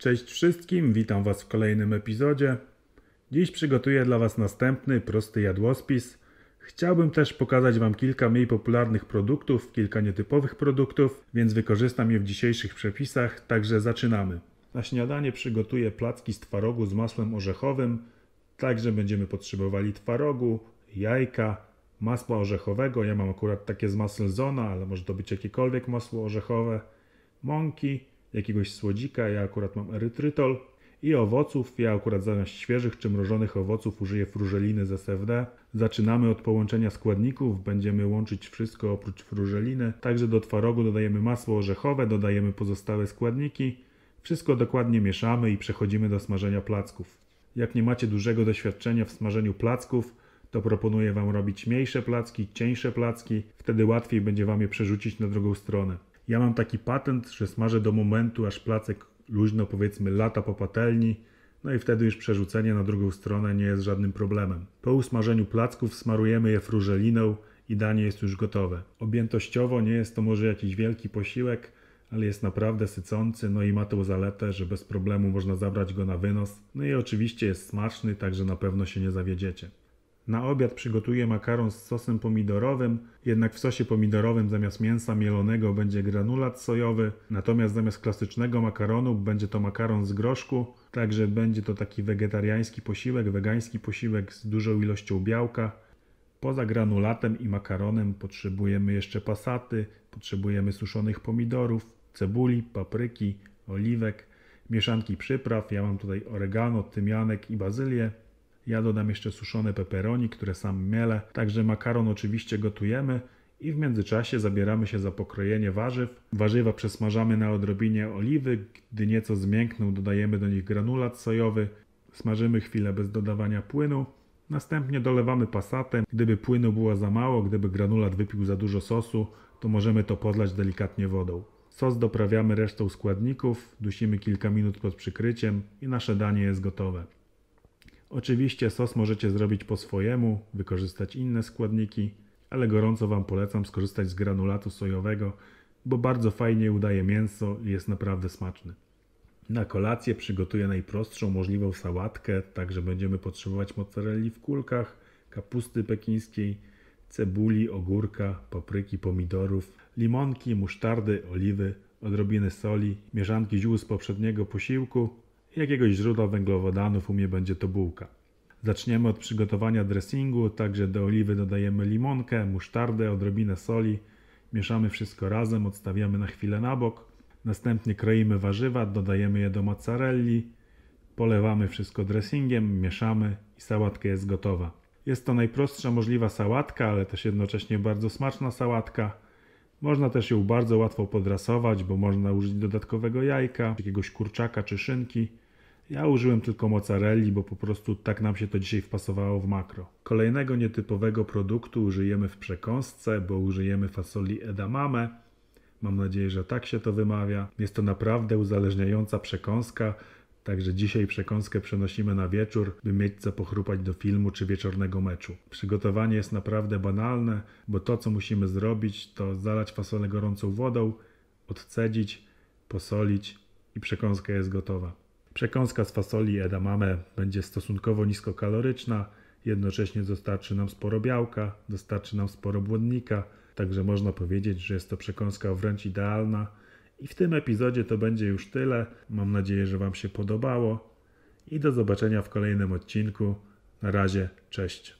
Cześć wszystkim, witam Was w kolejnym epizodzie. Dziś przygotuję dla Was następny prosty jadłospis. Chciałbym też pokazać Wam kilka mniej popularnych produktów, kilka nietypowych produktów, więc wykorzystam je w dzisiejszych przepisach, także zaczynamy. Na śniadanie przygotuję placki z twarogu z masłem orzechowym, także będziemy potrzebowali twarogu, jajka, masła orzechowego, ja mam akurat takie z maselzona, ale może to być jakiekolwiek masło orzechowe, mąki, jakiegoś słodzika, ja akurat mam erytrytol i owoców, ja akurat zamiast świeżych czy mrożonych owoców użyję frużeliny z SFD. Zaczynamy od połączenia składników, będziemy łączyć wszystko oprócz frużeliny. Także do twarogu dodajemy masło orzechowe, dodajemy pozostałe składniki. Wszystko dokładnie mieszamy i przechodzimy do smażenia placków. Jak nie macie dużego doświadczenia w smażeniu placków, to proponuję Wam robić mniejsze placki, cieńsze placki, wtedy łatwiej będzie Wam je przerzucić na drugą stronę. Ja mam taki patent, że smażę do momentu, aż placek luźno powiedzmy lata po patelni, no i wtedy już przerzucenie na drugą stronę nie jest żadnym problemem. Po usmażeniu placków smarujemy je frużeliną i danie jest już gotowe. Objętościowo nie jest to może jakiś wielki posiłek, ale jest naprawdę sycący, no i ma tą zaletę, że bez problemu można zabrać go na wynos. No i oczywiście jest smaczny, także na pewno się nie zawiedziecie. Na obiad przygotuję makaron z sosem pomidorowym, jednak w sosie pomidorowym zamiast mięsa mielonego będzie granulat sojowy, natomiast zamiast klasycznego makaronu będzie to makaron z groszku, także będzie to taki wegetariański posiłek, wegański posiłek z dużą ilością białka. Poza granulatem i makaronem potrzebujemy jeszcze pasaty, potrzebujemy suszonych pomidorów, cebuli, papryki, oliwek, mieszanki przypraw. Ja mam tutaj oregano, tymianek i bazylię. Ja dodam jeszcze suszone peperoni, które sam mielę, także makaron oczywiście gotujemy i w międzyczasie zabieramy się za pokrojenie warzyw. Warzywa przesmażamy na odrobinie oliwy, gdy nieco zmiękną dodajemy do nich granulat sojowy, smażymy chwilę bez dodawania płynu. Następnie dolewamy pasatę. Gdyby płynu było za mało, gdyby granulat wypił za dużo sosu, to możemy to podlać delikatnie wodą. Sos doprawiamy resztą składników, dusimy kilka minut pod przykryciem i nasze danie jest gotowe. Oczywiście sos możecie zrobić po swojemu, wykorzystać inne składniki, ale gorąco Wam polecam skorzystać z granulatu sojowego, bo bardzo fajnie udaje mięso i jest naprawdę smaczny. Na kolację przygotuję najprostszą możliwą sałatkę, także będziemy potrzebować mozzarelli w kulkach, kapusty pekińskiej, cebuli, ogórka, papryki, pomidorów, limonki, musztardy, oliwy, odrobiny soli, mieszanki ziół z poprzedniego posiłku, jakiegoś źródła węglowodanów, u mnie będzie to bułka. Zaczniemy od przygotowania dressingu, także do oliwy dodajemy limonkę, musztardę, odrobinę soli, mieszamy wszystko razem, odstawiamy na chwilę na bok. Następnie kroimy warzywa, dodajemy je do mozzarelli, polewamy wszystko dressingiem, mieszamy i sałatka jest gotowa. Jest to najprostsza możliwa sałatka, ale też jednocześnie bardzo smaczna sałatka. Można też ją bardzo łatwo podrasować, bo można użyć dodatkowego jajka, jakiegoś kurczaka czy szynki. Ja użyłem tylko mozzarelli, bo po prostu tak nam się to dzisiaj wpasowało w makro. Kolejnego nietypowego produktu użyjemy w przekąsce, bo użyjemy fasoli edamame. Mam nadzieję, że tak się to wymawia. Jest to naprawdę uzależniająca przekąska, Także dzisiaj przekąskę przenosimy na wieczór, by mieć co pochrupać do filmu czy wieczornego meczu. Przygotowanie jest naprawdę banalne, bo to co musimy zrobić to zalać fasolę gorącą wodą, odcedzić, posolić i przekąska jest gotowa. Przekąska z fasoli edamame będzie stosunkowo niskokaloryczna, jednocześnie dostarczy nam sporo białka, dostarczy nam sporo błonnika, także można powiedzieć, że jest to przekąska wręcz idealna. I w tym epizodzie to będzie już tyle. Mam nadzieję, że Wam się podobało i do zobaczenia w kolejnym odcinku. Na razie, cześć.